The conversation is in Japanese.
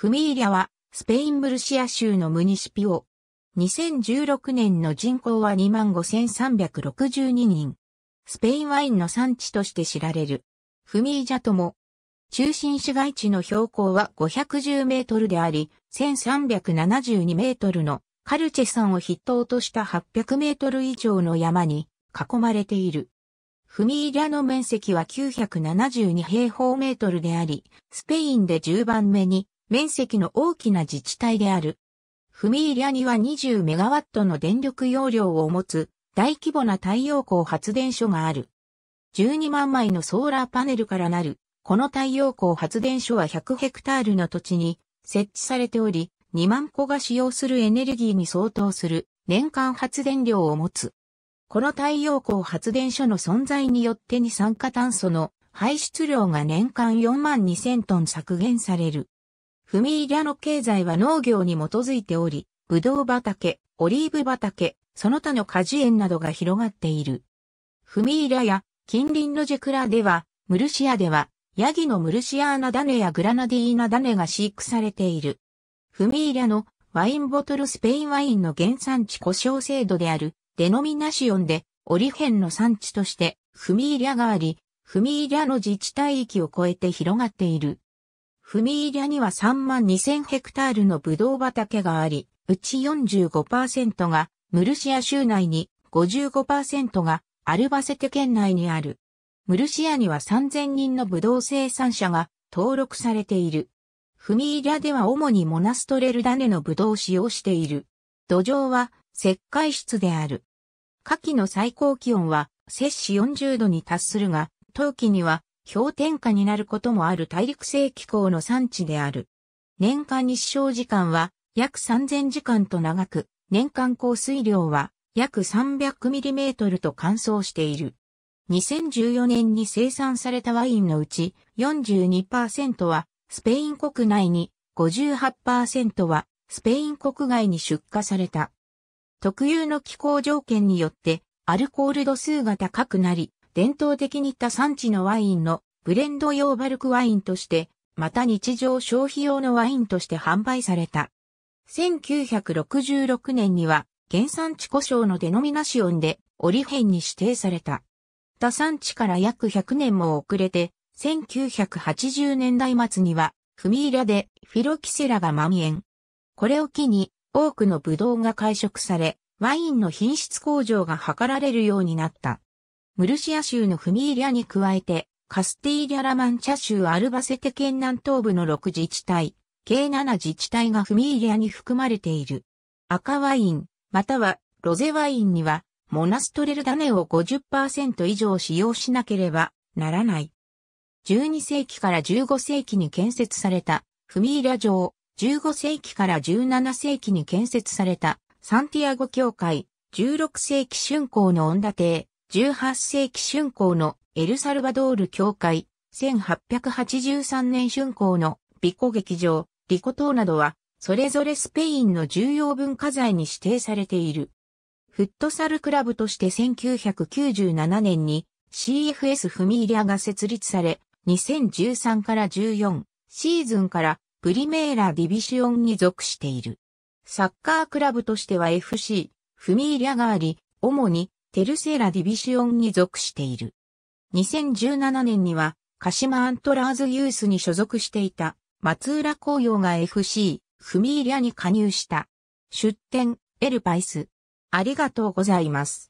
フミーリャは、スペイン・ムルシア州のムニシピオ。2016年の人口は25,362人。スペインワインの産地として知られる。フミージャとも、中心市街地の標高は510メートルであり、1372メートルのカルチェ山を筆頭とした800メートル以上の山に囲まれている。フミーリャの面積は972平方メートルであり、スペインで10番目に面積の大きな自治体である。フミーリャには20メガワットの電力容量を持つ大規模な太陽光発電所がある。12万枚のソーラーパネルからなる、この太陽光発電所は100ヘクタールの土地に設置されており、2万個が使用するエネルギーに相当する年間発電量を持つ。この太陽光発電所の存在によって二酸化炭素の排出量が年間4万2000トン削減される。フミーリャの経済は農業に基づいており、ブドウ畑、オリーブ畑、その他の果樹園などが広がっている。フミーリャや近隣のジェクラでは、ムルシアでは、ヤギのムルシアーナ種やグラナディーナ種が飼育されている。フミーリャのワインボトルスペインワインの原産地故障制度であるデノミナシオンでオリヘンの産地としてフミーリャがあり、フミーリャの自治体域を超えて広がっている。フミーリャには3万2000ヘクタールのブドウ畑があり、うち45%がムルシア州内に、55%がアルバセテ県内にある。ムルシアには3000人のブドウ生産者が登録されている。フミーリャでは主にモナストレルダネのブドウを使用している。土壌は石灰質である。夏季の最高気温は摂氏40度に達するが、冬季には氷点下になることもある大陸性気候の産地である。年間日照時間は約3000時間と長く、年間降水量は約 300mm と乾燥している。2014年に生産されたワインのうち42%はスペイン国内に、58%はスペイン国外に出荷された。特有の気候条件によってアルコール度数が高くなり、伝統的に他産地のワインのブレンド用バルクワインとして、また日常消費用のワインとして販売された。1966年には原産地故障のデノミナシオンでオリヘンに指定された。他産地から約100年も遅れて、1980年代末にはフミーラでフィロキセラが蔓延。これを機に多くのブドウが会食され、ワインの品質向上が図られるようになった。ムルシア州のフミーリャに加えて、カスティーリャ・ラマンチャ州アルバセテ県南東部の6自治体、計7自治体がフミーリャに含まれている。赤ワイン、またはロゼワインには、モナストレルダネを50%以上使用しなければならない。12世紀から15世紀に建設されたフミーリャ城、15世紀から17世紀に建設されたサンティアゴ教会、16世紀春光の温田18世紀春光のエルサルバドール教会、1883年春光のビコ劇場、リコ島などは、それぞれスペインの重要文化財に指定されている。フットサルクラブとして1997年に CFS フミーリアが設立され、2013から14シーズンからプリメーラディビシオンに属している。サッカークラブとしては FC フミーリアがあり、主にテルセーラディビシオンに属している。2017年には、鹿島アントラーズユースに所属していた、松浦紅葉が FC、フミーリャに加入した。出展、エルパイス。ありがとうございます。